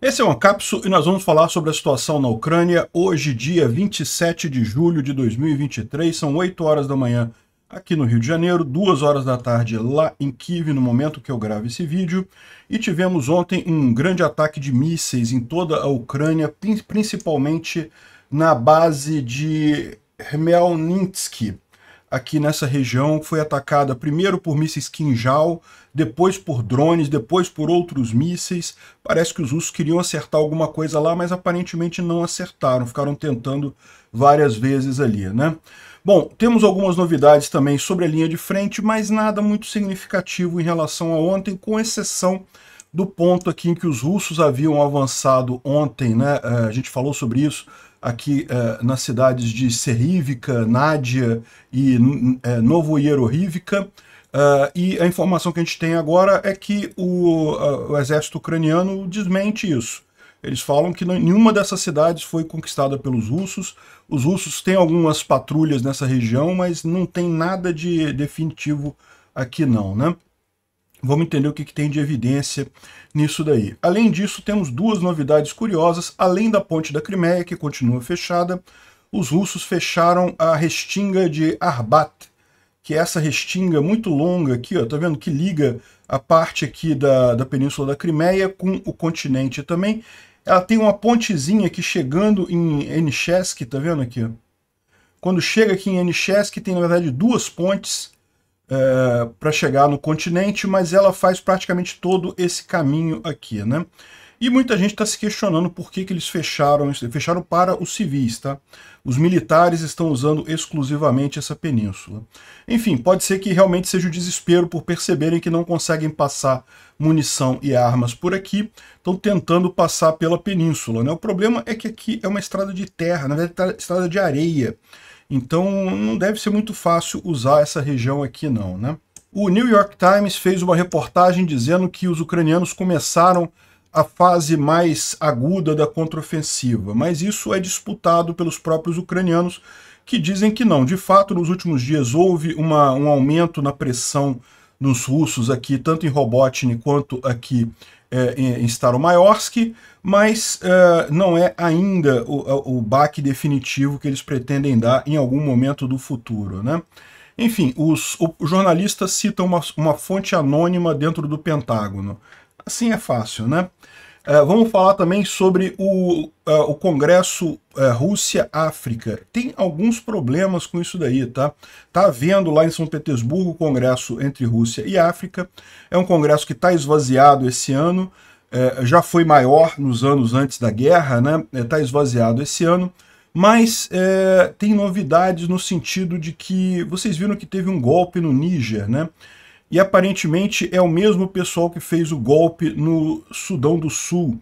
Esse é o Ancapsu e nós vamos falar sobre a situação na Ucrânia hoje, dia 27 de julho de 2023, são 8 horas da manhã aqui no Rio de Janeiro, 2 horas da tarde lá em Kiev, no momento que eu gravo esse vídeo, e tivemos ontem um grande ataque de mísseis em toda a Ucrânia, principalmente na base de Khmelnytsky, aqui nessa região, foi atacada primeiro por mísseis Kinjal, depois por drones, depois por outros mísseis. Parece que os russos queriam acertar alguma coisa lá, mas aparentemente não acertaram, ficaram tentando várias vezes ali, né? Bom, temos algumas novidades também sobre a linha de frente, mas nada muito significativo em relação a ontem, com exceção do ponto aqui em que os russos haviam avançado ontem, né? É, a gente falou sobre isso aqui eh, nas cidades de Serrívica, Nádia e eh, é, Novo Hierorívica, Uh, e a informação que a gente tem agora é que o, uh, o exército ucraniano desmente isso. Eles falam que nenhuma dessas cidades foi conquistada pelos russos. Os russos têm algumas patrulhas nessa região, mas não tem nada de definitivo aqui não, né? Vamos entender o que, que tem de evidência nisso daí. Além disso, temos duas novidades curiosas. Além da ponte da Crimeia, que continua fechada, os russos fecharam a restinga de Arbat, que é essa restinga muito longa aqui, ó, tá vendo? Que liga a parte aqui da, da Península da Crimeia com o continente também. Ela tem uma pontezinha aqui chegando em Enchesk, tá vendo aqui? Ó? Quando chega aqui em Enchesk tem na verdade duas pontes é, para chegar no continente, mas ela faz praticamente todo esse caminho aqui, né? E muita gente está se questionando por que, que eles fecharam fecharam para os civis, tá? Os militares estão usando exclusivamente essa península. Enfim, pode ser que realmente seja o desespero por perceberem que não conseguem passar munição e armas por aqui, estão tentando passar pela península. Né? O problema é que aqui é uma estrada de terra, na verdade, é estrada de areia. Então não deve ser muito fácil usar essa região aqui não, né? O New York Times fez uma reportagem dizendo que os ucranianos começaram a fase mais aguda da contraofensiva, mas isso é disputado pelos próprios ucranianos, que dizem que não. De fato, nos últimos dias houve uma, um aumento na pressão nos russos aqui, tanto em Robotnik quanto aqui é, em, em mas é, não é ainda o, o baque definitivo que eles pretendem dar em algum momento do futuro. Né? Enfim, os, o, jornalistas citam uma, uma fonte anônima dentro do Pentágono assim é fácil, né? Uh, vamos falar também sobre o, uh, o Congresso uh, Rússia-África. Tem alguns problemas com isso daí, tá? Tá havendo lá em São Petersburgo o Congresso entre Rússia e África. É um congresso que está esvaziado esse ano, já foi maior nos anos antes da guerra, né? Está esvaziado esse ano. Mas tem novidades no sentido de que vocês viram que teve um golpe no Níger, né? e aparentemente é o mesmo pessoal que fez o golpe no Sudão do Sul,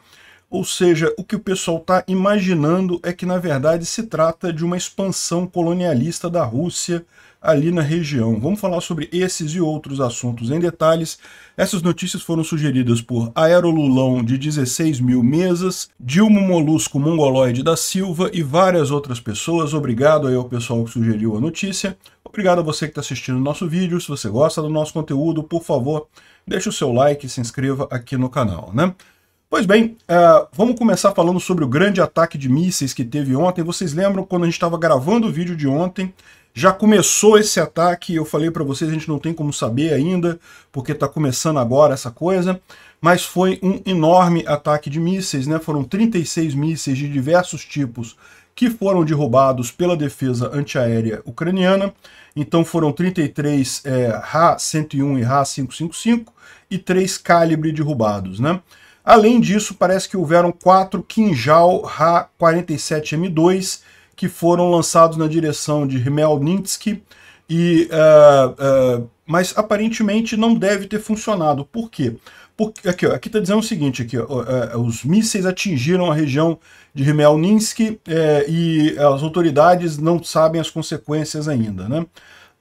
ou seja, o que o pessoal está imaginando é que na verdade se trata de uma expansão colonialista da Rússia ali na região. Vamos falar sobre esses e outros assuntos em detalhes. Essas notícias foram sugeridas por Aerolulão de 16 mil mesas, Dilma Molusco Mongoloide da Silva e várias outras pessoas. Obrigado aí ao pessoal que sugeriu a notícia. Obrigado a você que está assistindo o nosso vídeo. Se você gosta do nosso conteúdo, por favor, deixe o seu like e se inscreva aqui no canal, né? Pois bem, uh, vamos começar falando sobre o grande ataque de mísseis que teve ontem. Vocês lembram quando a gente estava gravando o vídeo de ontem? Já começou esse ataque, eu falei para vocês, a gente não tem como saber ainda, porque está começando agora essa coisa, mas foi um enorme ataque de mísseis, né? Foram 36 mísseis de diversos tipos que foram derrubados pela defesa antiaérea ucraniana. Então foram 33 é, RA-101 e RA-555 eh, e 3 calibre derrubados, né? Além disso, parece que houveram quatro Kinjal Ha-47M2 que foram lançados na direção de Hmelnitsky, e, uh, uh, mas aparentemente não deve ter funcionado. Por quê? Porque, aqui está dizendo o seguinte, aqui, uh, os mísseis atingiram a região de Hmelnitsky e as autoridades não sabem as consequências ainda. Né?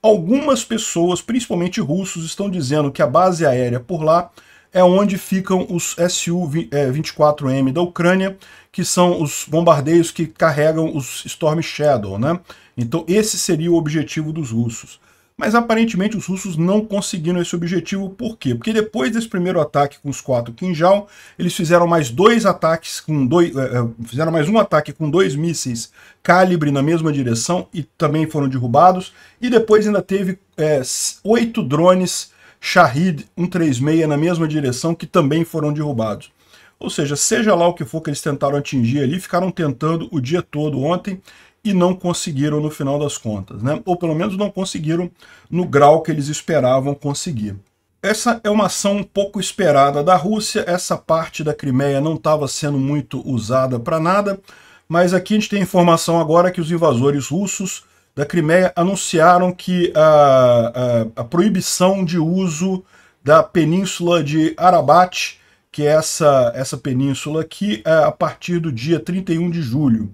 Algumas pessoas, principalmente russos, estão dizendo que a base aérea por lá é onde ficam os Su-24M é, da Ucrânia, que são os bombardeios que carregam os Storm Shadow, né? Então esse seria o objetivo dos russos. Mas aparentemente os russos não conseguiram esse objetivo, por quê? Porque depois desse primeiro ataque com os quatro Kinjal, eles fizeram mais dois ataques com dois. É, é, fizeram mais um ataque com dois mísseis calibre na mesma direção e também foram derrubados. E depois ainda teve é, oito drones Shahid 136 na mesma direção, que também foram derrubados. Ou seja, seja lá o que for que eles tentaram atingir ali, ficaram tentando o dia todo ontem e não conseguiram no final das contas, né? ou pelo menos não conseguiram no grau que eles esperavam conseguir. Essa é uma ação um pouco esperada da Rússia, essa parte da Crimeia não estava sendo muito usada para nada, mas aqui a gente tem informação agora que os invasores russos da Crimeia anunciaram que a, a, a proibição de uso da península de Arabat, que é essa, essa península aqui, é a partir do dia 31 de julho.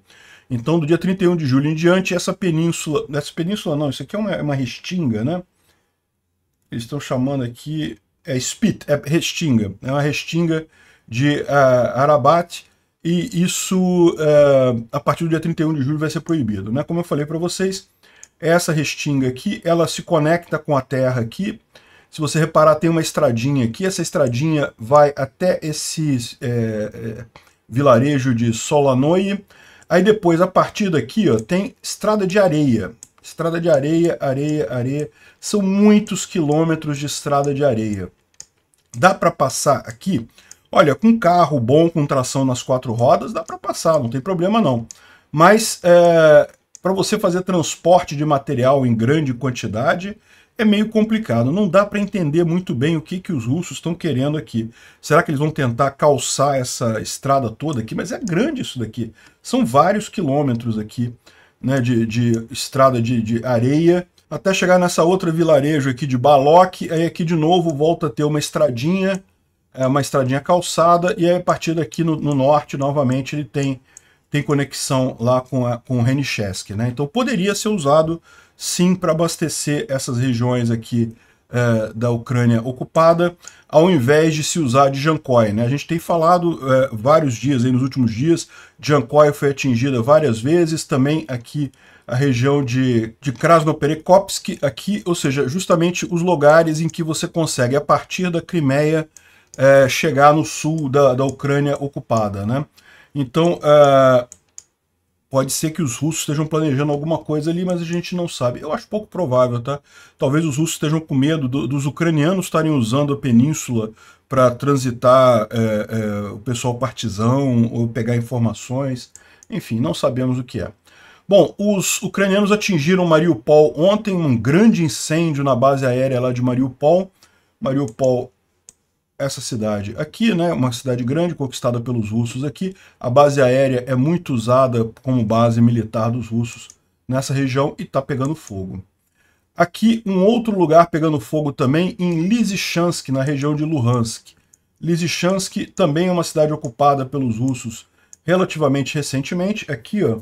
Então, do dia 31 de julho em diante, essa península... Essa península não, isso aqui é uma, uma restinga, né? Eles estão chamando aqui... É spit, é restinga. É uma restinga de uh, Arabat e isso, uh, a partir do dia 31 de julho, vai ser proibido. Né? Como eu falei para vocês, essa restinga aqui, ela se conecta com a terra aqui. Se você reparar, tem uma estradinha aqui. Essa estradinha vai até esse é, é, vilarejo de Solanoi. Aí depois, a partir daqui, ó, tem estrada de areia. Estrada de areia, areia, areia. São muitos quilômetros de estrada de areia. Dá para passar aqui? Olha, com carro bom, com tração nas quatro rodas, dá para passar, não tem problema não. Mas é, para você fazer transporte de material em grande quantidade, é meio complicado. Não dá para entender muito bem o que, que os russos estão querendo aqui. Será que eles vão tentar calçar essa estrada toda aqui? Mas é grande isso daqui. São vários quilômetros aqui né, de, de estrada de, de areia até chegar nessa outra vilarejo aqui de Baloc. Aí aqui de novo volta a ter uma estradinha, é, uma estradinha calçada. E aí a partir daqui no, no norte, novamente, ele tem tem conexão lá com, a, com o Renichesky, né? Então poderia ser usado sim para abastecer essas regiões aqui eh, da Ucrânia ocupada, ao invés de se usar de Jankoi, né? A gente tem falado eh, vários dias, aí, nos últimos dias, Jankoi foi atingida várias vezes, também aqui a região de, de Krasnoperekopsk, aqui, ou seja, justamente os lugares em que você consegue, a partir da Crimeia, eh, chegar no sul da, da Ucrânia ocupada, né? Então, uh, pode ser que os russos estejam planejando alguma coisa ali, mas a gente não sabe. Eu acho pouco provável, tá? Talvez os russos estejam com medo do, dos ucranianos estarem usando a península para transitar é, é, o pessoal partisão ou pegar informações. Enfim, não sabemos o que é. Bom, os ucranianos atingiram Mariupol ontem, um grande incêndio na base aérea lá de Mariupol. Mariupol essa cidade aqui, né, uma cidade grande conquistada pelos russos aqui. A base aérea é muito usada como base militar dos russos nessa região e está pegando fogo. Aqui um outro lugar pegando fogo também em Lysychansk, na região de Luhansk. Lysychansk também é uma cidade ocupada pelos russos relativamente recentemente. Aqui, ó,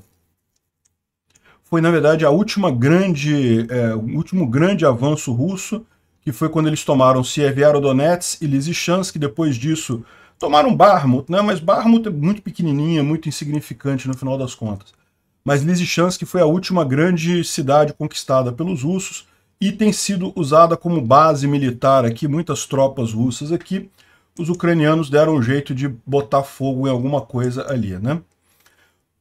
foi na verdade a última grande, é, o último grande avanço russo que foi quando eles tomaram Sieviarodonetsk e Lysychansk, que depois disso tomaram Barmut, né? mas Barmut é muito pequenininha, muito insignificante no final das contas. Mas Lysychansk foi a última grande cidade conquistada pelos russos e tem sido usada como base militar aqui, muitas tropas russas aqui. Os ucranianos deram um jeito de botar fogo em alguma coisa ali, né?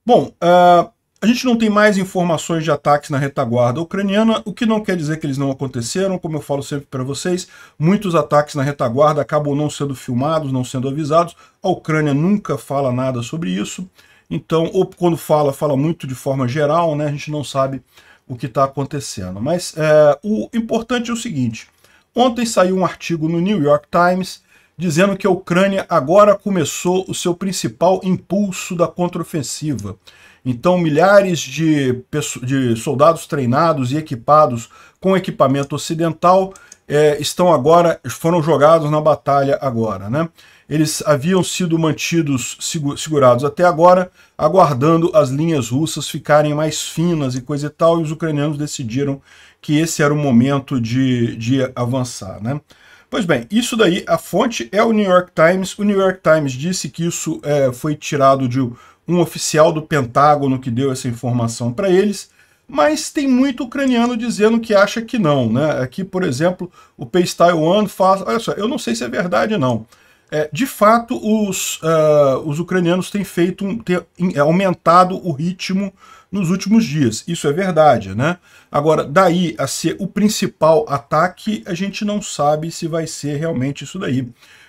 Bom, uh, a gente não tem mais informações de ataques na retaguarda ucraniana, o que não quer dizer que eles não aconteceram, como eu falo sempre para vocês, muitos ataques na retaguarda acabam não sendo filmados, não sendo avisados, a Ucrânia nunca fala nada sobre isso, então, ou quando fala, fala muito de forma geral, né? a gente não sabe o que está acontecendo. Mas é, o importante é o seguinte, ontem saiu um artigo no New York Times dizendo que a Ucrânia agora começou o seu principal impulso da contraofensiva. Então, milhares de, de soldados treinados e equipados com equipamento ocidental é, estão agora, foram jogados na batalha agora, né? Eles haviam sido mantidos segurados até agora, aguardando as linhas russas ficarem mais finas e coisa e tal, e os ucranianos decidiram que esse era o momento de, de avançar, né? Pois bem, isso daí, a fonte é o New York Times. O New York Times disse que isso é, foi tirado de um oficial do Pentágono que deu essa informação para eles, mas tem muito ucraniano dizendo que acha que não. Né? Aqui, por exemplo, o Pace Taiwan faz... Olha só, eu não sei se é verdade não. É, de fato, os, uh, os ucranianos têm feito um, têm aumentado o ritmo nos últimos dias. Isso é verdade, né? Agora, daí a ser o principal ataque, a gente não sabe se vai ser realmente isso daí.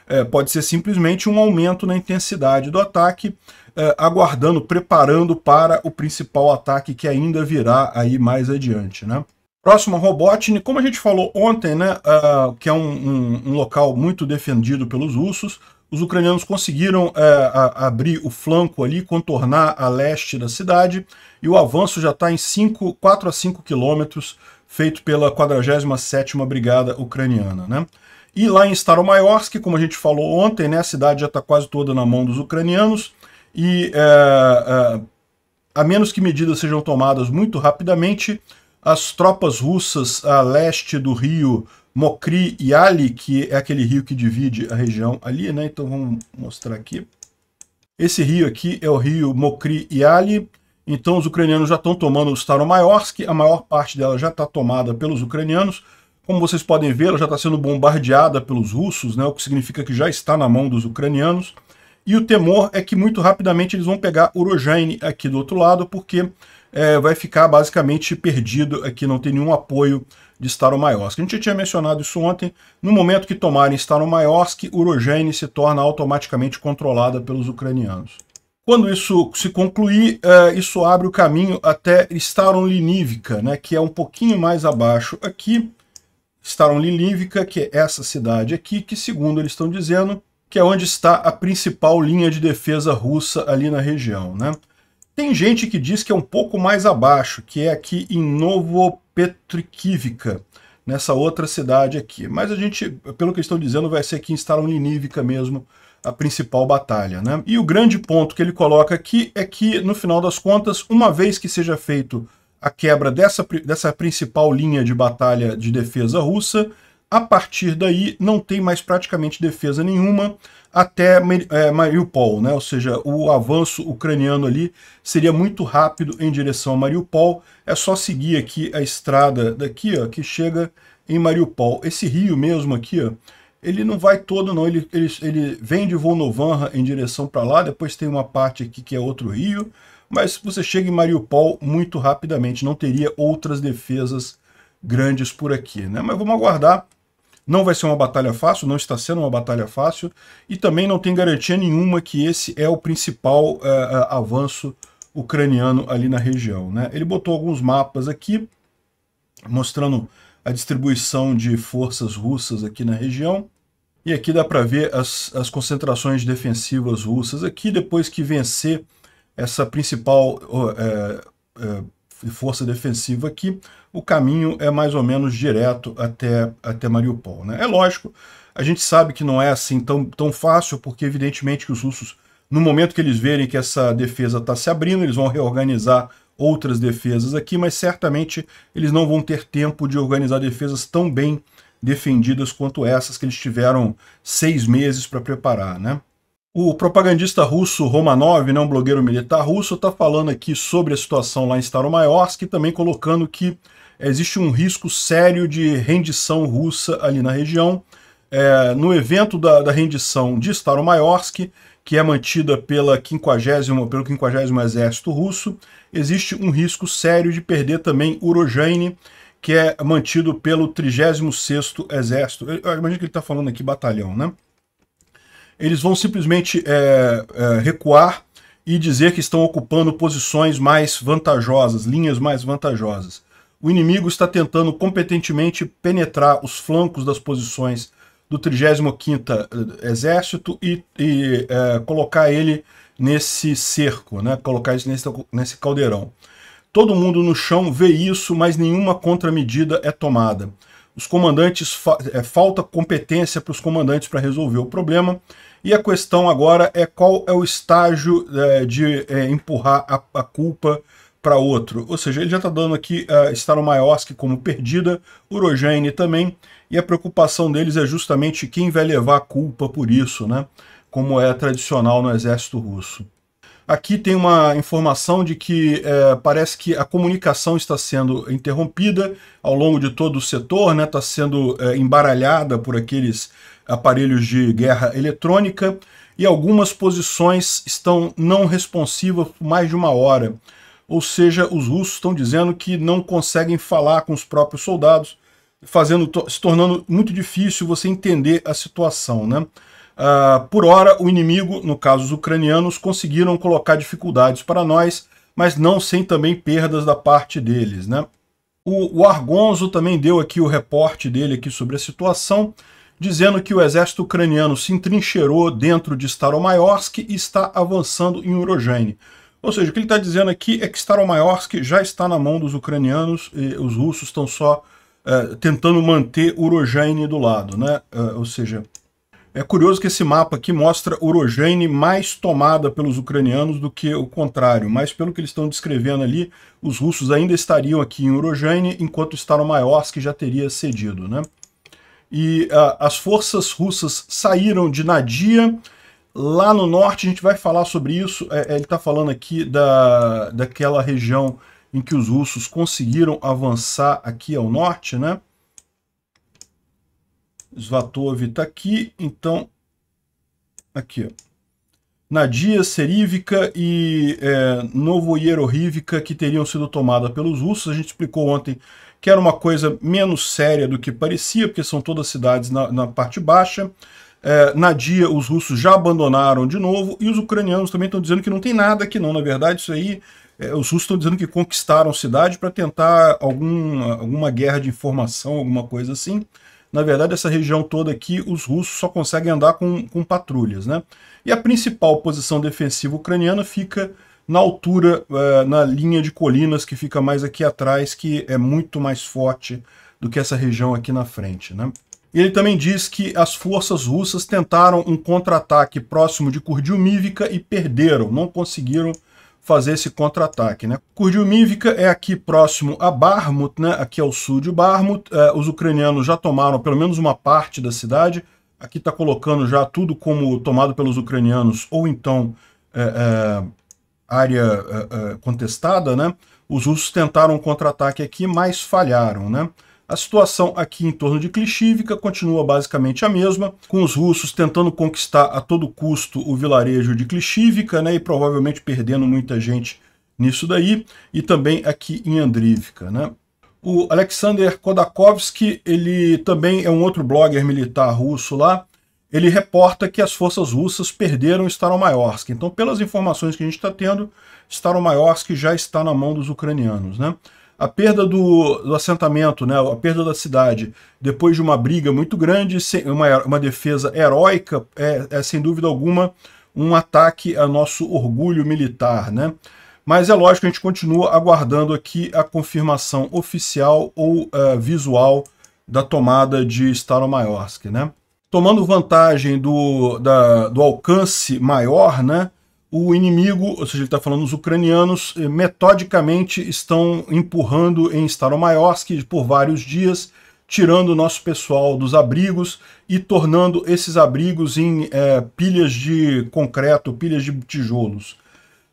É, pode ser simplesmente um aumento na intensidade do ataque, é, aguardando, preparando para o principal ataque que ainda virá aí mais adiante, né? Próximo, Robotnik. Como a gente falou ontem, né, uh, que é um, um, um local muito defendido pelos russos, os ucranianos conseguiram é, a, abrir o flanco ali, contornar a leste da cidade, e o avanço já está em 5, 4 a 5 quilômetros, feito pela 47ª Brigada Ucraniana. Né? E lá em Staromayorsk, como a gente falou ontem, né, a cidade já está quase toda na mão dos ucranianos, e é, é, a menos que medidas sejam tomadas muito rapidamente, as tropas russas a leste do rio Mokri Ali, que é aquele rio que divide a região ali, né? Então vamos mostrar aqui. Esse rio aqui é o rio Mokri Ali. Então os ucranianos já estão tomando Staromaiorsk, a maior parte dela já está tomada pelos ucranianos. Como vocês podem ver, ela já está sendo bombardeada pelos russos, né? o que significa que já está na mão dos ucranianos. E o temor é que muito rapidamente eles vão pegar Urojane aqui do outro lado, porque é, vai ficar basicamente perdido aqui, não tem nenhum apoio de Staromaiorsk. A gente já tinha mencionado isso ontem, no momento que tomarem Staromaiorsk, Urogene se torna automaticamente controlada pelos ucranianos. Quando isso se concluir, é, isso abre o caminho até Staron Linívica, né, que é um pouquinho mais abaixo aqui, Staron Linívica, que é essa cidade aqui, que segundo eles estão dizendo, que é onde está a principal linha de defesa russa ali na região. Né? Tem gente que diz que é um pouco mais abaixo, que é aqui em Novo nessa outra cidade aqui. Mas a gente, pelo que estão dizendo, vai ser aqui em Staronlinívica mesmo, a principal batalha. Né? E o grande ponto que ele coloca aqui é que, no final das contas, uma vez que seja feito a quebra dessa, dessa principal linha de batalha de defesa russa, a partir daí, não tem mais praticamente defesa nenhuma até é, Mariupol, né? ou seja, o avanço ucraniano ali seria muito rápido em direção a Mariupol. É só seguir aqui a estrada daqui, ó, que chega em Mariupol. Esse rio mesmo aqui, ó, ele não vai todo não, ele, ele, ele vem de Volnovanha em direção para lá, depois tem uma parte aqui que é outro rio, mas você chega em Mariupol muito rapidamente, não teria outras defesas grandes por aqui. Né? Mas vamos aguardar não vai ser uma batalha fácil, não está sendo uma batalha fácil, e também não tem garantia nenhuma que esse é o principal eh, eh, avanço ucraniano ali na região. Né? Ele botou alguns mapas aqui, mostrando a distribuição de forças russas aqui na região. E aqui dá para ver as, as concentrações defensivas russas aqui, depois que vencer essa principal eh, de força defensiva aqui, o caminho é mais ou menos direto até, até Mariupol. Né? É lógico, a gente sabe que não é assim tão, tão fácil, porque evidentemente que os russos, no momento que eles verem que essa defesa está se abrindo, eles vão reorganizar outras defesas aqui, mas certamente eles não vão ter tempo de organizar defesas tão bem defendidas quanto essas que eles tiveram seis meses para preparar, né? O propagandista russo Romanov, né, um blogueiro militar russo, está falando aqui sobre a situação lá em Staromayorsk também colocando que existe um risco sério de rendição russa ali na região. É, no evento da, da, rendição de Staromayorsk, que é mantida pela 50, pelo 50 Exército Russo, existe um risco sério de perder também Urojane, que é mantido pelo 36º Exército. Eu imagino que ele está falando aqui batalhão, né? eles vão simplesmente é, é, recuar e dizer que estão ocupando posições mais vantajosas, linhas mais vantajosas. O inimigo está tentando competentemente penetrar os flancos das posições do 35º eh, Exército e, e é, colocar ele nesse cerco, né? colocar ele nesse, nesse caldeirão. Todo mundo no chão vê isso, mas nenhuma contramedida é tomada. Os comandantes fa é, falta competência para os comandantes para resolver o problema e a questão agora é qual é o estágio é, de é, empurrar a, a culpa para outro. Ou seja, ele já está dando aqui uh, é, Staromaioski como perdida, Urogene também, e a preocupação deles é justamente quem vai levar a culpa por isso, né? como é tradicional no exército russo. Aqui tem uma informação de que é, parece que a comunicação está sendo interrompida ao longo de todo o setor, está né? Tá sendo é, embaralhada por aqueles aparelhos de guerra eletrônica e algumas posições estão não responsivas por mais de uma hora. Ou seja, os russos estão dizendo que não conseguem falar com os próprios soldados, fazendo se tornando muito difícil você entender a situação. Né? Uh, por hora, o inimigo, no caso os ucranianos, conseguiram colocar dificuldades para nós, mas não sem também perdas da parte deles. Né? O, o Argonzo também deu aqui o reporte dele aqui sobre a situação, dizendo que o exército ucraniano se entrincheirou dentro de Staromaiorsk e está avançando em Urogene. Ou seja, o que ele está dizendo aqui é que Staromaiorsk já está na mão dos ucranianos e os russos estão só é, tentando manter Urogene do lado. Né? É, ou seja, é curioso que esse mapa aqui mostra Urogene mais tomada pelos ucranianos do que o contrário, mas pelo que eles estão descrevendo ali, os russos ainda estariam aqui em Urogene, enquanto Staromaiorsk já teria cedido. Né? e uh, as forças russas saíram de Nadia. Lá no norte, a gente vai falar sobre isso. É, é ele está falando aqui da, daquela região em que os russos conseguiram avançar aqui ao norte, né? Svatov está aqui, então, aqui, ó. Nadia, Serívica e é, que teriam sido tomadas pelos russos. A gente explicou ontem que era uma coisa menos séria do que parecia, porque são todas cidades na, na parte baixa. É, na dia, os russos já abandonaram de novo, e os ucranianos também estão dizendo que não tem nada aqui não. Na verdade, isso aí, é, os russos estão dizendo que conquistaram cidade para tentar algum, alguma guerra de informação, alguma coisa assim. Na verdade, essa região toda aqui, os russos só conseguem andar com, com patrulhas. Né? E a principal posição defensiva ucraniana fica na altura, eh, na linha de colinas que fica mais aqui atrás, que é muito mais forte do que essa região aqui na frente. Né? Ele também diz que as forças russas tentaram um contra-ataque próximo de Kurdiumívica e perderam, não conseguiram fazer esse contra-ataque. Né? Kurdiumívica é aqui próximo a Barmut, né? aqui ao sul de Barmut. Eh, os ucranianos já tomaram pelo menos uma parte da cidade. Aqui está colocando já tudo como tomado pelos ucranianos ou então é área uh, uh, contestada, né? Os russos tentaram um contra-ataque aqui, mas falharam, né? A situação aqui em torno de Klishivka continua basicamente a mesma, com os russos tentando conquistar a todo custo o vilarejo de Klishivka, né, e provavelmente perdendo muita gente nisso daí, e também aqui em Andrivka, né. O Alexander Kodakovsky, ele também é um outro blogger militar russo lá, ele reporta que as forças russas perderam Staromaiorsk. Então, pelas informações que a gente está tendo, Staromaiorsk já está na mão dos ucranianos. Né? A perda do, do, assentamento, né, a perda da cidade, depois de uma briga muito grande, uma, uma defesa heróica, é, é sem dúvida alguma um ataque a nosso orgulho militar. Né? Mas é lógico, que a gente continua aguardando aqui a confirmação oficial ou uh, visual da tomada de Staromaiorsk, Né? tomando vantagem do, da, do alcance maior, né, o inimigo, ou seja, ele está falando os ucranianos, eh, metodicamente estão empurrando em Staromaiorsk por vários dias, tirando o nosso pessoal dos abrigos e tornando esses abrigos em é, pilhas de concreto, pilhas de tijolos.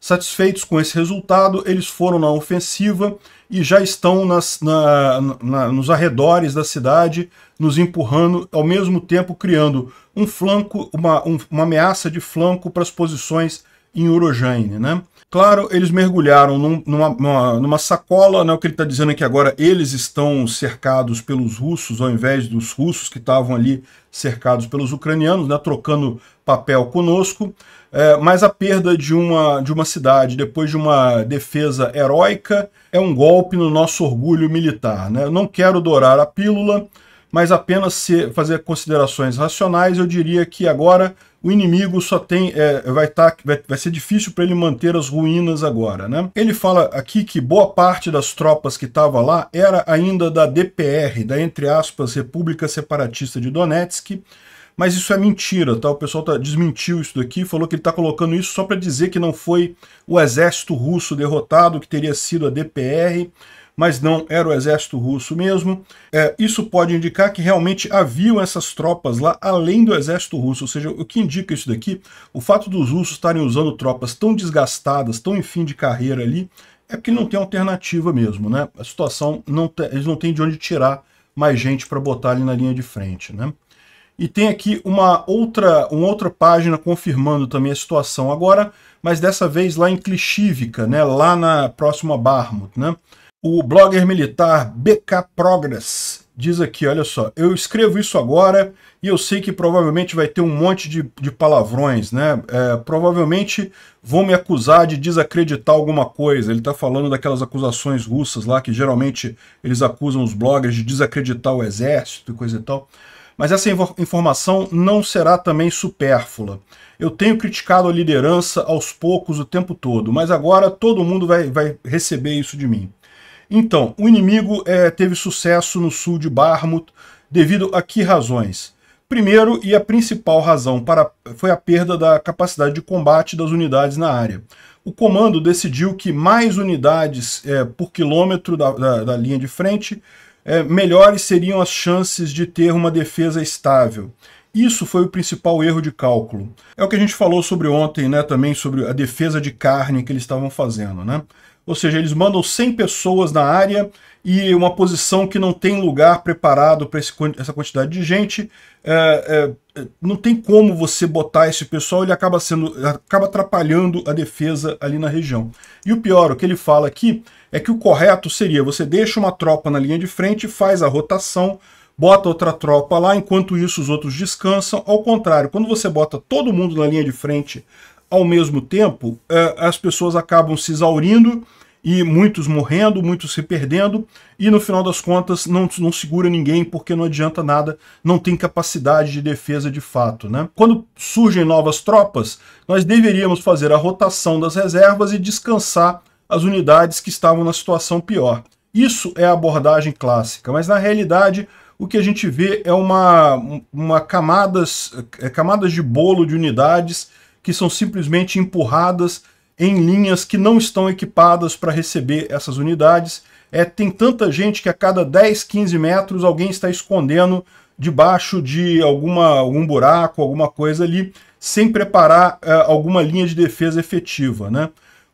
Satisfeitos com esse resultado, eles foram na ofensiva e já estão nas, na, na, nos arredores da cidade, nos empurrando, ao mesmo tempo criando um flanco, uma, um, uma ameaça de flanco para as posições em Urojane, né? Claro, eles mergulharam num, numa, numa, numa, sacola, né? O que ele está dizendo é que agora eles estão cercados pelos russos, ao invés dos russos que estavam ali cercados pelos ucranianos, né? Trocando papel conosco. É, mas a perda de uma, de uma cidade depois de uma defesa heróica é um golpe no nosso orgulho militar. Né? não quero dourar a pílula, mas apenas se, fazer considerações racionais, eu diria que agora o inimigo só tem é, vai, tá, vai, vai ser difícil para ele manter as ruínas agora, né? Ele fala aqui que boa parte das tropas que estava lá era ainda da DPR, da entre aspas República Separatista de Donetsk, mas isso é mentira, tá? O pessoal tá, desmentiu isso daqui, falou que ele está colocando isso só para dizer que não foi o exército russo derrotado, que teria sido a DPR, mas não era o exército russo mesmo. É, isso pode indicar que realmente haviam essas tropas lá além do exército russo, ou seja, o que indica isso daqui, o fato dos russos estarem usando tropas tão desgastadas, tão em fim de carreira ali, é porque não tem alternativa mesmo, né? A situação, não eles não têm de onde tirar mais gente para botar ali na linha de frente, né? E tem aqui uma outra, uma outra página confirmando também a situação agora, mas dessa vez lá em Klishivka, né, lá na próxima Barmut. Né? O blogger militar BK Progress diz aqui, olha só, eu escrevo isso agora e eu sei que provavelmente vai ter um monte de, de palavrões, né? É, provavelmente vão me acusar de desacreditar alguma coisa. Ele está falando daquelas acusações russas lá, que geralmente eles acusam os bloggers de desacreditar o exército e coisa e tal mas essa informação não será também supérflua. Eu tenho criticado a liderança aos poucos o tempo todo, mas agora todo mundo vai, vai receber isso de mim. Então, o inimigo é, teve sucesso no sul de Barmouth devido a que razões? Primeiro, e a principal razão para, foi a perda da capacidade de combate das unidades na área. O comando decidiu que mais unidades é, por quilômetro da, da, da linha de frente é, melhores seriam as chances de ter uma defesa estável. Isso foi o principal erro de cálculo. É o que a gente falou sobre ontem, né, também sobre a defesa de carne que eles estavam fazendo, né? ou seja, eles mandam 100 pessoas na área e uma posição que não tem lugar preparado para essa quantidade de gente, é, é, é, não tem como você botar esse pessoal, ele acaba, sendo, acaba atrapalhando a defesa ali na região. E o pior, o que ele fala aqui, é que o correto seria você deixa uma tropa na linha de frente, faz a rotação, bota outra tropa lá, enquanto isso os outros descansam. Ao contrário, quando você bota todo mundo na linha de frente ao mesmo tempo, é, as pessoas acabam se exaurindo e muitos morrendo, muitos se perdendo, e no final das contas não, não segura ninguém porque não adianta nada, não tem capacidade de defesa de fato. Né? Quando surgem novas tropas, nós deveríamos fazer a rotação das reservas e descansar as unidades que estavam na situação pior. Isso é a abordagem clássica, mas na realidade o que a gente vê é uma, uma camadas, é, camadas de bolo de unidades que são simplesmente empurradas em linhas que não estão equipadas para receber essas unidades. É, tem tanta gente que a cada 10, 15 metros alguém está escondendo debaixo de alguma, algum buraco, alguma coisa ali, sem preparar é, alguma linha de defesa efetiva. Né?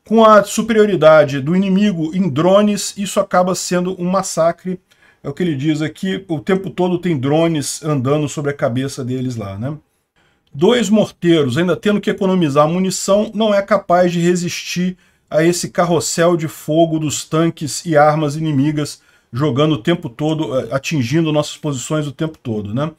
Com a superioridade do inimigo em drones, isso acaba sendo um massacre. É o que ele diz aqui, o tempo todo tem drones andando sobre a cabeça deles lá, né? Dois morteiros, ainda tendo que economizar munição, não é capaz de resistir a esse carrossel de fogo dos tanques e armas inimigas jogando o tempo todo, eh, atingindo nossas posições o tempo todo, né?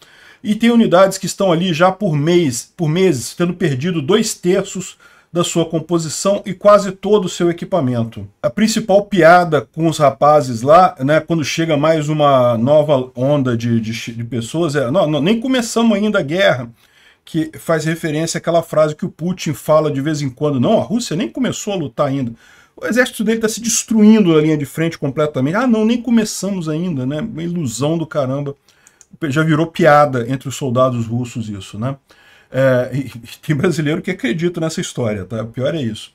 E tem unidades que estão ali já por, mês, por meses, tendo perdido dois terços da sua composição e quase todo o seu equipamento. A principal piada com os rapazes lá, né, quando chega mais uma nova onda de, de, de pessoas, é, não, não, nem começamos ainda a guerra, que faz referência àquela frase que o Putin fala de vez em quando: não, a Rússia nem começou a lutar ainda. O exército dele está se destruindo na linha de frente completamente. Ah, não, nem começamos ainda, né? Uma ilusão do caramba. Já virou piada entre os soldados russos isso, né? É, e, e tem brasileiro que acredita nessa história, tá? O pior é isso.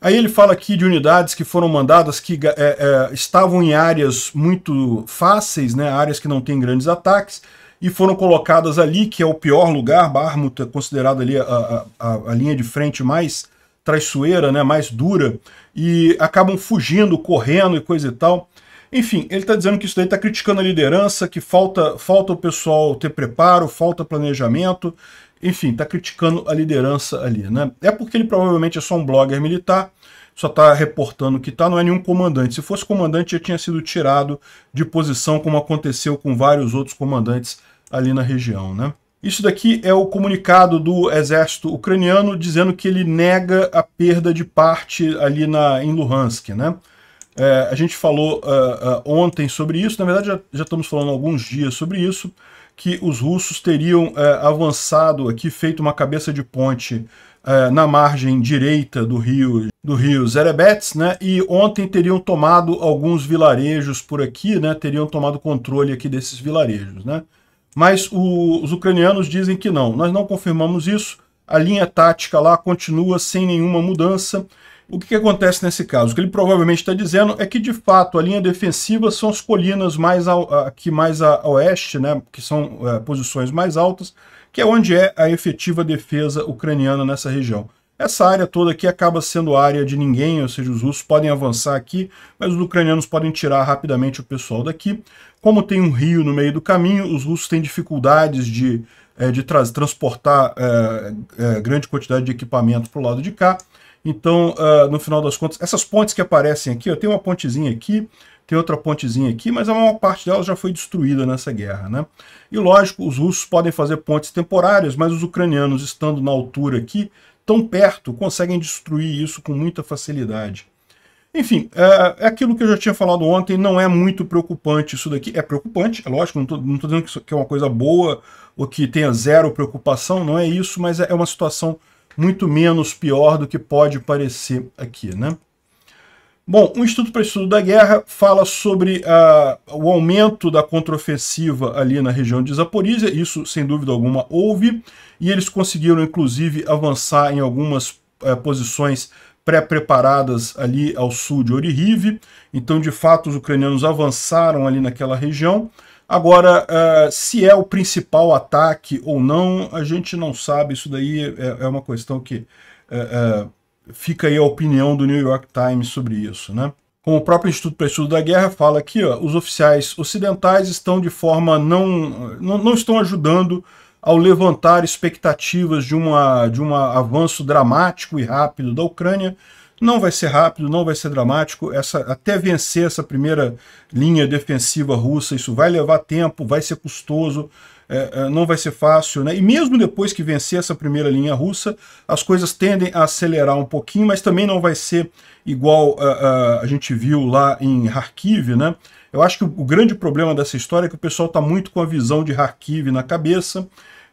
Aí ele fala aqui de unidades que foram mandadas que é, é, estavam em áreas muito fáceis, né? Áreas que não têm grandes ataques e foram colocadas ali, que é o pior lugar, Barmut é considerado ali a, a, a linha de frente mais traiçoeira, né, mais dura, e acabam fugindo, correndo e coisa e tal. Enfim, ele está dizendo que isso daí está criticando a liderança, que falta, falta o pessoal ter preparo, falta planejamento, enfim, está criticando a liderança ali. Né? É porque ele provavelmente é só um blogger militar, só está reportando que está não é nenhum comandante. Se fosse comandante, já tinha sido tirado de posição, como aconteceu com vários outros comandantes ali na região, né? Isso daqui é o comunicado do exército ucraniano dizendo que ele nega a perda de parte ali na, em Luhansk, né? É, a gente falou uh, uh, ontem sobre isso, na verdade já, já estamos falando alguns dias sobre isso, que os russos teriam uh, avançado aqui, feito uma cabeça de ponte é, na margem direita do rio do rio Zerebets, né? E ontem teriam tomado alguns vilarejos por aqui, né? Teriam tomado controle aqui desses vilarejos, né? mas o, os ucranianos dizem que não. Nós não confirmamos isso. A linha tática lá continua sem nenhuma mudança. O que, que acontece nesse caso? O que ele provavelmente está dizendo é que, de fato, a linha defensiva são as colinas mais ao, aqui mais a, oeste, né, que são é, posições mais altas, que é onde é a efetiva defesa ucraniana nessa região. Essa área toda aqui acaba sendo área de ninguém, ou seja, os russos podem avançar aqui, mas os ucranianos podem tirar rapidamente o pessoal daqui. Como tem um rio no meio do caminho, os russos têm dificuldades de, é, de tra transportar é, é, grande quantidade de equipamento para o lado de cá. Então, ah, no final das contas, essas pontes que aparecem aqui, tem uma pontezinha aqui, tem outra pontezinha aqui, mas a maior parte delas já foi destruída nessa guerra. Né? E lógico, os russos podem fazer pontes temporárias, mas os ucranianos, estando na altura aqui, tão perto, conseguem destruir isso com muita facilidade. Enfim, é, é, aquilo que eu já tinha falado ontem, não é muito preocupante isso daqui. É preocupante, é lógico, não estou dizendo que isso aqui é uma coisa boa ou que tenha zero preocupação, não é isso, mas é, é uma situação muito menos pior do que pode parecer aqui, né? Bom, o Instituto para Estudo da Guerra fala sobre ah, o aumento da contraofensiva ali na região de Zaporizhia, isso sem dúvida alguma houve, e eles conseguiram inclusive avançar em algumas eh, posições pré-preparadas ali ao sul de Orihave, então de fato os ucranianos avançaram ali naquela região. Agora, ah, se é o principal ataque ou não, a gente não sabe, isso daí é, é uma questão que... Eh, eh, fica aí a opinião do New York Times sobre isso, né? Como o próprio Instituto para Estudo da Guerra fala aqui, ó, os oficiais ocidentais estão de forma não, não, não estão ajudando ao levantar expectativas de, uma, de um avanço dramático e rápido da Ucrânia. Não vai ser rápido, não vai ser dramático. Essa, até vencer essa primeira linha defensiva russa, isso vai levar tempo, vai ser custoso, é, é, não vai ser fácil, né? E mesmo depois que vencer essa primeira linha russa, as coisas tendem a acelerar um pouquinho, mas também não vai ser igual a, é, a, a gente viu lá em Kharkiv, né? Eu acho que o, o grande problema dessa história é que o pessoal está muito com a visão de Kharkiv na cabeça,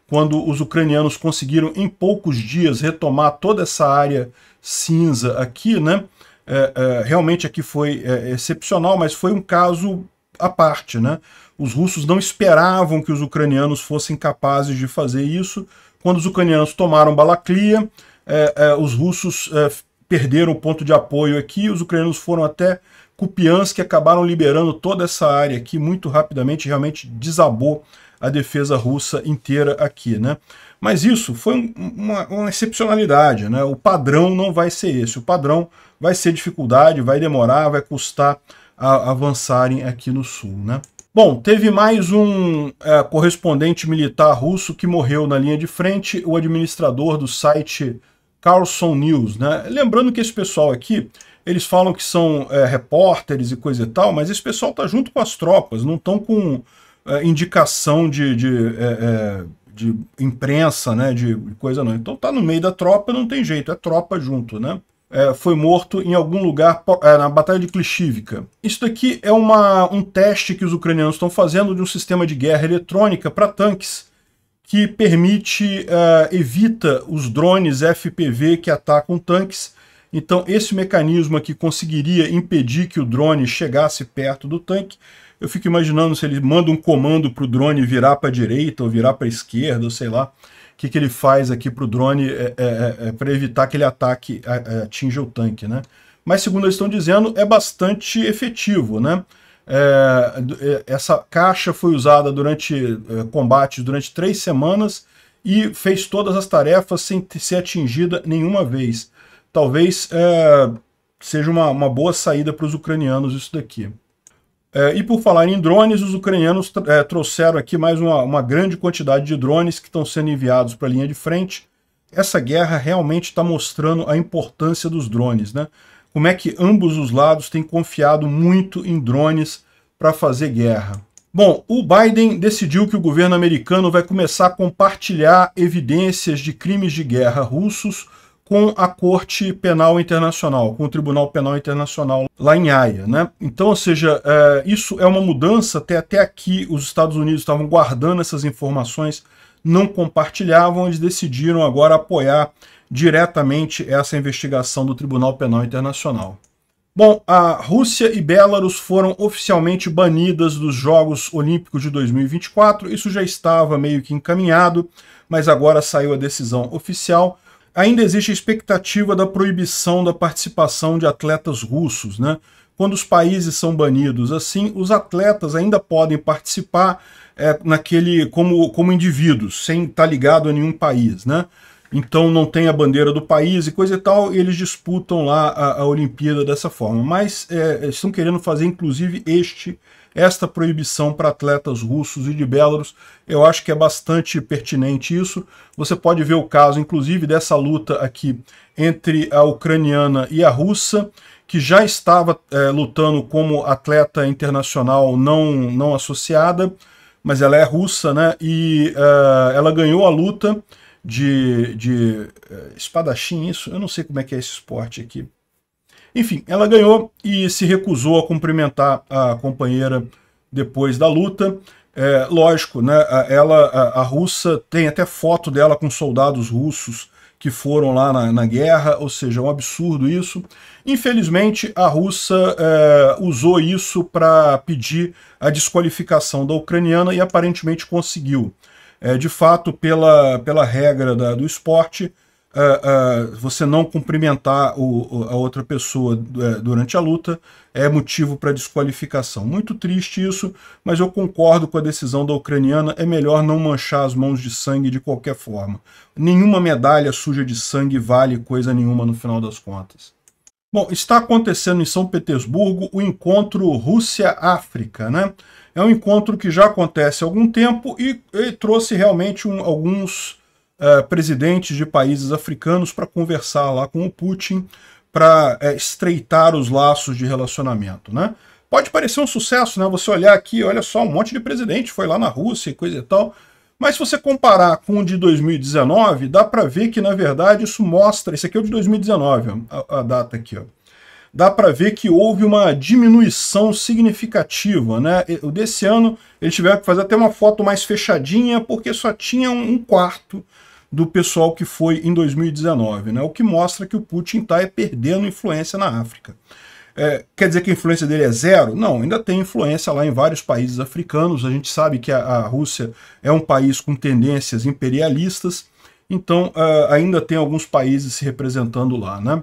quando os ucranianos conseguiram em poucos dias retomar toda essa área cinza aqui, né? É, é, realmente aqui foi é, excepcional, mas foi um caso à parte, né? Os russos não esperavam que os ucranianos fossem capazes de fazer isso. Quando os ucranianos tomaram Balaclia, é, é, os russos é, perderam o ponto de apoio aqui, os ucranianos foram até Kupiansk, que acabaram liberando toda essa área aqui muito rapidamente, realmente desabou a defesa russa inteira aqui, né? Mas isso foi uma, uma, excepcionalidade, né? O padrão não vai ser esse. O padrão vai ser dificuldade, vai demorar, vai custar a, a avançarem aqui no sul, né? Bom, teve mais um é, correspondente militar russo que morreu na linha de frente, o administrador do site Carlson News. Né? Lembrando que esse pessoal aqui, eles falam que são é, repórteres e coisa e tal, mas esse pessoal tá junto com as tropas, não estão com é, indicação de, de, de imprensa, né? de coisa não. Então tá no meio da tropa, não tem jeito, é tropa junto, né? é, foi morto em algum lugar é, na Batalha de Klishivka. Isso daqui é uma, um teste que os ucranianos estão fazendo de um sistema de guerra eletrônica para tanques que permite, é, evita os drones FPV que atacam tanques. Então esse mecanismo aqui conseguiria impedir que o drone chegasse perto do tanque. Eu fico imaginando se ele manda um comando para o drone virar para a direita ou virar para a esquerda, ou sei lá que, que ele faz aqui para o drone é, é, é, é para evitar que ele ataque, é, é, atinja o tanque, né? Mas, segundo eles estão dizendo, é bastante efetivo, né? essa caixa foi usada durante combates durante três semanas e fez todas as tarefas sem ser atingida nenhuma vez. Talvez seja uma, uma boa saída para os ucranianos isso daqui. É, e por falar em drones, os ucranianos é, trouxeram aqui mais uma, uma, grande quantidade de drones que estão sendo enviados para a linha de frente. Essa guerra realmente está mostrando a importância dos drones, né? Como é que ambos os lados têm confiado muito em drones para fazer guerra. Bom, o Biden decidiu que o governo americano vai começar a compartilhar evidências de crimes de guerra russos com a Corte Penal Internacional, com o Tribunal Penal Internacional lá em Haia. Né? Então, ou seja, é, isso é uma mudança, até, até aqui os Estados Unidos estavam guardando essas informações, não compartilhavam, eles decidiram agora apoiar diretamente essa investigação do Tribunal Penal Internacional. Bom, a Rússia e Belarus foram oficialmente banidas dos Jogos Olímpicos de 2024. Isso já estava meio que encaminhado, mas agora saiu a decisão oficial ainda existe a expectativa da proibição da participação de atletas russos, né? Quando os países são banidos, assim, os atletas ainda podem participar é, naquele como, como indivíduos, sem estar tá ligado a nenhum país, né? Então não tem a bandeira do país e coisa e tal, e eles disputam lá a, a Olimpíada dessa forma. Mas é, estão querendo fazer, inclusive, este esta proibição para atletas russos e de Belarus. Eu acho que é bastante pertinente isso. Você pode ver o caso, inclusive, dessa luta aqui entre a ucraniana e a russa, que já estava é, lutando como atleta internacional não, não associada, mas ela é russa, né? E uh, ela ganhou a luta de, de uh, espadachim, isso? Eu não sei como é que é esse esporte aqui. Enfim, ela ganhou e se recusou a cumprimentar a companheira depois da luta. É, lógico, né, ela, a, a, russa tem até foto dela com soldados russos que foram lá na, na guerra, ou seja, é um absurdo isso. Infelizmente, a russa é, usou isso para pedir a desqualificação da ucraniana e aparentemente conseguiu. É, de fato, pela, pela regra da, do esporte, uh, uh, você não cumprimentar o, a outra pessoa é, durante a luta é motivo para desqualificação. Muito triste isso, mas eu concordo com a decisão da ucraniana. É melhor não manchar as mãos de sangue de qualquer forma. Nenhuma medalha suja de sangue vale coisa nenhuma no final das contas. Bom, está acontecendo em São Petersburgo o encontro Rússia-África, né? É um encontro que já acontece há algum tempo e, e trouxe realmente um, alguns uh, presidentes de países africanos para conversar lá com o Putin para uh, é, estreitar os laços de relacionamento, né? Pode parecer um sucesso, né? Você olhar aqui, olha só, um monte de presidente foi lá na Rússia e coisa e tal. Mas se você comparar com o de 2019, dá para ver que, na verdade, isso mostra... Esse aqui é o de 2019, a, a data aqui, ó dá para ver que houve uma diminuição significativa. Né? Desse ano, eles tiveram que fazer até uma foto mais fechadinha, porque só tinha um quarto do pessoal que foi em 2019, né? o que mostra que o Putin está é perdendo influência na África. É, quer dizer que a influência dele é zero? Não, ainda tem influência lá em vários países africanos. A gente sabe que a, a Rússia é um país com tendências imperialistas, então uh, ainda tem alguns países se representando lá. Né?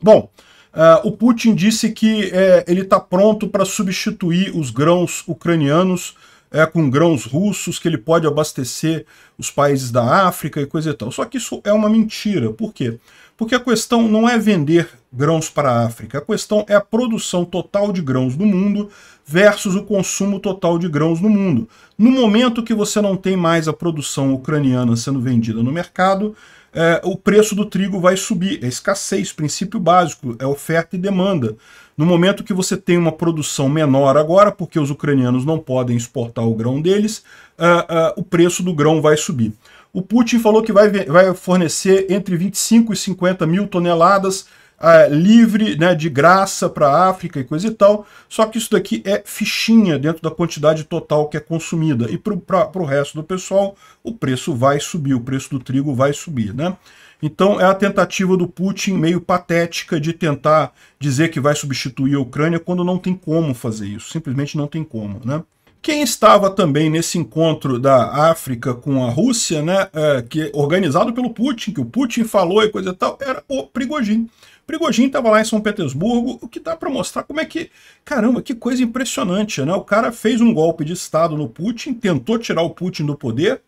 Bom, uh, o Putin disse que uh, ele está pronto para substituir os grãos ucranianos é, com grãos russos, que ele pode abastecer os países da África e coisa e tal. Só que isso é uma mentira. Por quê? Porque a questão não é vender grãos para a África, a questão é a produção total de grãos no mundo versus o consumo total de grãos no mundo. No momento que você não tem mais a produção ucraniana sendo vendida no mercado, é, o preço do trigo vai subir. É escassez, princípio básico, é oferta e demanda. No momento que você tem uma produção menor agora, porque os ucranianos não podem exportar o grão deles, uh, uh, o preço do grão vai subir. O Putin falou que vai, vai fornecer entre 25 e 50 mil toneladas Uh, livre, né, de graça para a África e coisa e tal. Só que isso daqui é fichinha dentro da quantidade total que é consumida. E para o resto do pessoal, o preço vai subir, o preço do trigo vai subir. Né? Então é a tentativa do Putin meio patética de tentar dizer que vai substituir a Ucrânia quando não tem como fazer isso, simplesmente não tem como, né? Quem estava também nesse encontro da África com a Rússia, né, é, que é organizado pelo Putin, que o Putin falou e coisa e tal, era o Prigogine. Prigogine estava lá em São Petersburgo, o que dá para mostrar como é que, caramba, que coisa impressionante, né? O cara fez um golpe de estado no Putin, tentou tirar o Putin do poder,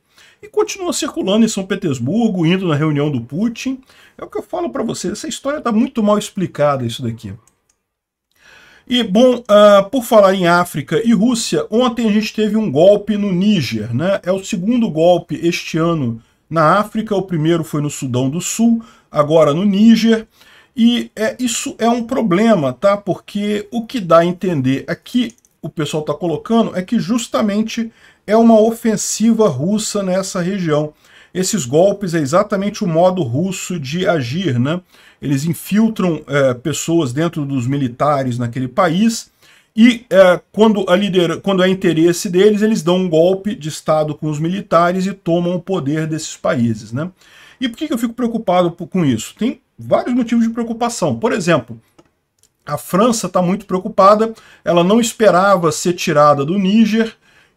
e continua circulando em São Petersburgo, indo na reunião do Putin. É o que eu falo para vocês, essa história está muito mal explicada, isso daqui. E, bom, uh, por falar em África e Rússia, ontem a gente teve um golpe no Níger, né? É o segundo golpe este ano na África, o primeiro foi no Sudão do Sul, agora no Níger. E é, isso é um problema, tá? Porque o que dá a entender aqui, é o pessoal está colocando, é que justamente é uma ofensiva russa nessa região. Esses golpes é exatamente o modo russo de agir, né? Eles infiltram é, pessoas dentro dos militares naquele país e é, quando, a quando é interesse deles, eles dão um golpe de Estado com os militares e tomam o poder desses países, né? E por que eu fico preocupado com isso? Tem vários motivos de preocupação. Por exemplo, a França está muito preocupada, ela não esperava ser tirada do Níger,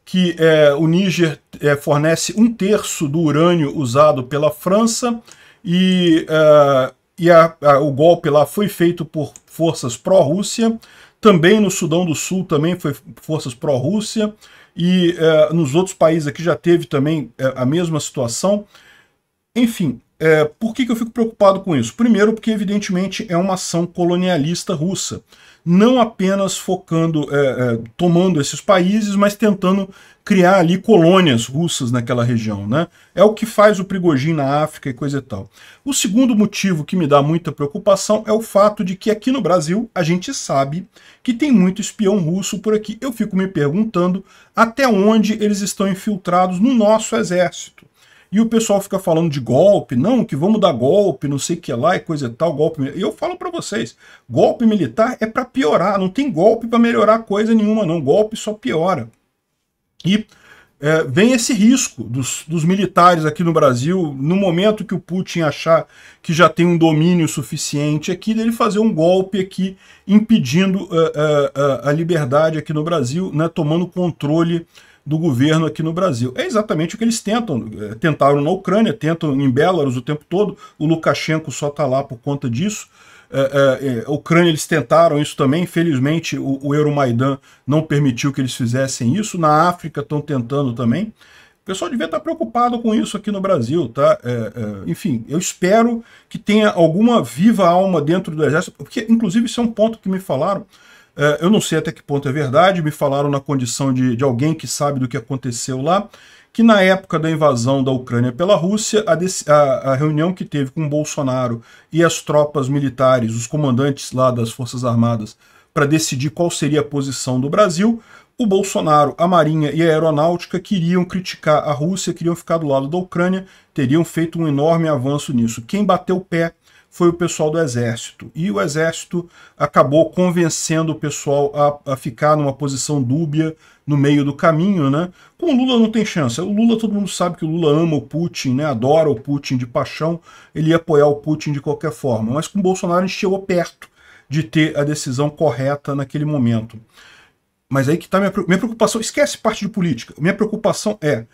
que é, o Níger é, fornece um terço do urânio usado pela França e, é, e a, a, o golpe lá foi feito por forças pró-Rússia. Também no Sudão do Sul também foi forças pró-Rússia e é, nos outros países aqui já teve também é, a mesma situação. Enfim, é, por que, que eu fico preocupado com isso? Primeiro, porque evidentemente é uma ação colonialista russa, não apenas focando, é, é, tomando esses países, mas tentando criar ali colônias russas naquela região. Né? É o que faz o Prigogine na África e coisa e tal. O segundo motivo que me dá muita preocupação é o fato de que aqui no Brasil a gente sabe que tem muito espião russo por aqui. Eu fico me perguntando até onde eles estão infiltrados no nosso exército. E o pessoal fica falando de golpe, não, que vamos dar golpe, não sei o que lá e coisa e tal, golpe militar. eu falo para vocês, golpe militar é para piorar, não tem golpe para melhorar coisa nenhuma, não. Golpe só piora. E é, vem esse risco dos, dos, militares aqui no Brasil, no momento que o Putin achar que já tem um domínio suficiente aqui, dele fazer um golpe aqui, impedindo uh, uh, uh, a liberdade aqui no Brasil, né, tomando controle do governo aqui no Brasil. É exatamente o que eles tentam. É, tentaram na Ucrânia, tentam em Belarus o tempo todo. O Lukashenko só está lá por conta disso. É, é, é, a Ucrânia eles tentaram isso também, infelizmente o, o Euromaidan não permitiu que eles fizessem isso. Na África estão tentando também. O pessoal devia estar tá preocupado com isso aqui no Brasil, tá? É, é, enfim, eu espero que tenha alguma viva alma dentro do exército, porque inclusive isso é um ponto que me falaram é, eu não sei até que ponto é verdade, me falaram na condição de, de alguém que sabe do que aconteceu lá, que na época da invasão da Ucrânia pela Rússia, a, a, a, reunião que teve com Bolsonaro e as tropas militares, os comandantes lá das Forças Armadas, para decidir qual seria a posição do Brasil, o Bolsonaro, a Marinha e a Aeronáutica queriam criticar a Rússia, queriam ficar do lado da Ucrânia, teriam feito um enorme avanço nisso. Quem bateu o pé foi o pessoal do Exército. E o Exército acabou convencendo o pessoal a, a ficar numa posição dúbia no meio do caminho, né? Com o Lula não tem chance. O Lula, todo mundo sabe que o Lula ama o Putin, né? Adora o Putin de paixão, ele ia apoiar o Putin de qualquer forma. Mas com o Bolsonaro a gente chegou perto de ter a decisão correta naquele momento. Mas aí que está minha, minha preocupação. Esquece parte de política. Minha preocupação é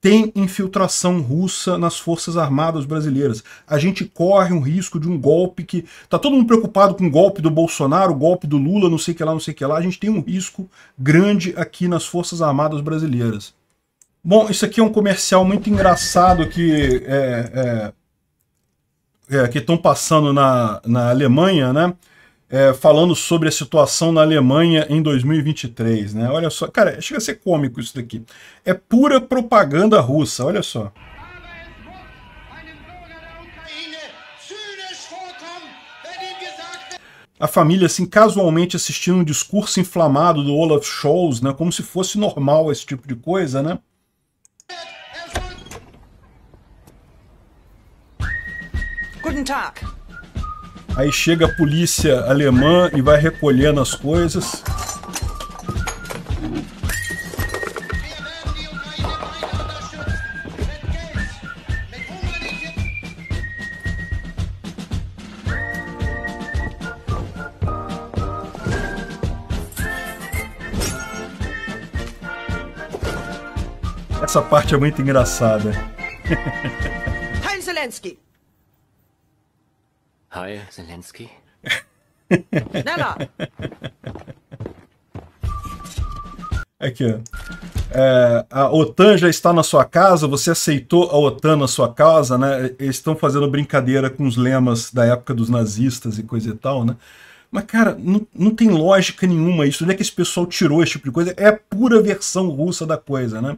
tem infiltração russa nas Forças Armadas brasileiras. A gente corre um risco de um golpe que. Tá todo mundo preocupado com o golpe do Bolsonaro, o golpe do Lula, não sei o que lá, não sei o que lá. A gente tem um risco grande aqui nas Forças Armadas brasileiras. Bom, isso aqui é um comercial muito engraçado que é, é, é, que estão passando na, na Alemanha, né? é, falando sobre a situação na Alemanha em 2023, né? Olha só, cara, chega a ser cômico isso daqui. É pura propaganda russa, olha só. A família, assim, casualmente assistindo um discurso inflamado do Olaf Scholz, né? Como se fosse normal esse tipo de coisa, né? Guten Tag. Aí chega a polícia alemã e vai recolhendo as coisas. Essa parte é muito engraçada. Heinz Zelensky? Hi, Zelensky. Nela! Aqui, É, a OTAN já está na sua casa, você aceitou a OTAN na sua casa, né? Eles estão fazendo brincadeira com os lemas da época dos nazistas e coisa e tal, né? Mas, cara, não, não tem lógica nenhuma isso. Onde é que esse pessoal tirou esse tipo de coisa? É a pura versão russa da coisa, né?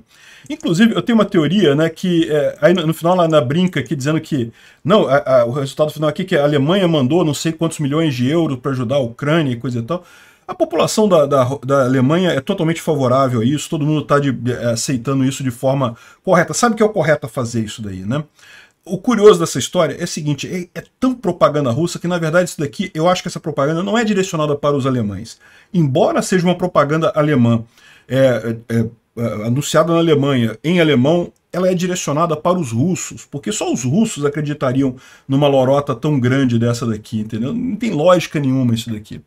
Inclusive, eu tenho uma teoria, né, que é, aí no, no, final lá na brinca aqui, dizendo que, não, a, a, o resultado final aqui é que a Alemanha mandou não sei quantos milhões de euros para ajudar a Ucrânia e coisa e tal. A população da, da, da, Alemanha é totalmente favorável a isso, todo mundo está é, aceitando isso de forma correta. Sabe que é o correto a fazer isso daí, né? o curioso dessa história é o seguinte: é, é, tão propaganda russa que, na verdade, isso daqui, eu acho que essa propaganda não é direcionada para os alemães. Embora seja uma propaganda alemã é, é, é, anunciada na Alemanha em alemão, ela é direcionada para os russos, porque só os russos acreditariam numa lorota tão grande dessa daqui, entendeu? Não tem lógica nenhuma isso daqui.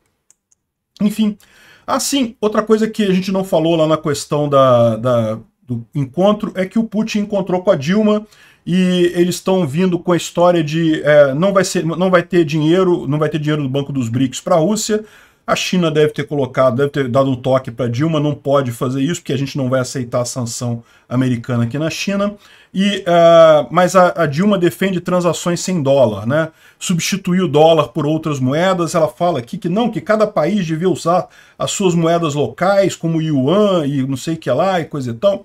Enfim. Assim, outra coisa que a gente não falou lá na questão da, da do encontro é que o Putin encontrou com a Dilma e eles estão vindo com a história de é, não, vai ser, não vai ter dinheiro, não vai ter dinheiro do Banco dos BRICS para a Rússia. A China deve ter colocado, deve ter dado um toque para Dilma, não pode fazer isso, porque a gente não vai aceitar a sanção americana aqui na China. E, uh, mas a, a, Dilma defende transações sem dólar, né? Substituir o dólar por outras moedas. Ela fala aqui que não, que cada país devia usar as suas moedas locais, como yuan e não sei o que lá e coisa e tal.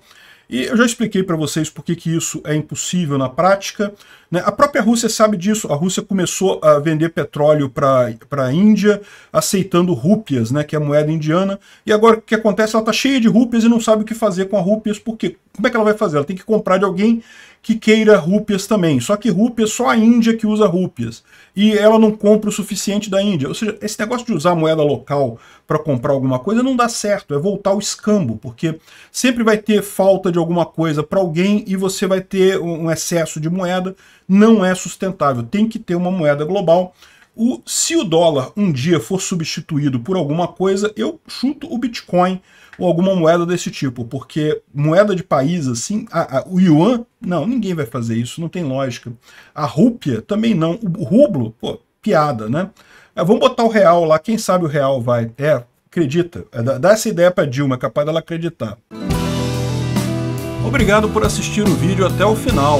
E eu já expliquei para vocês por que, que isso é impossível na prática. Né? A própria Rússia sabe disso. A Rússia começou a vender petróleo para a Índia, aceitando rúpias, né, que é a moeda indiana. E agora o que acontece? Ela está cheia de rúpias e não sabe o que fazer com a rúpias, porque como é que ela vai fazer? Ela tem que comprar de alguém que queira rúpias também. Só que rúpias, só a Índia que usa rúpias. E ela não compra o suficiente da Índia. Ou seja, esse negócio de usar moeda local para comprar alguma coisa não dá certo. É voltar ao escambo, porque sempre vai ter falta de alguma coisa para alguém e você vai ter um excesso de moeda não é sustentável. Tem que ter uma moeda global. O, se o dólar um dia for substituído por alguma coisa, eu chuto o Bitcoin ou alguma moeda desse tipo, porque moeda de país assim, a, a, o yuan, não, ninguém vai fazer isso, não tem lógica. A rúpia também não, o rublo, pô, piada, né? É, vamos botar o real lá, quem sabe o real vai. É, acredita, é, dá essa ideia para Dilma, é capaz dela acreditar. Obrigado por assistir o vídeo até o final.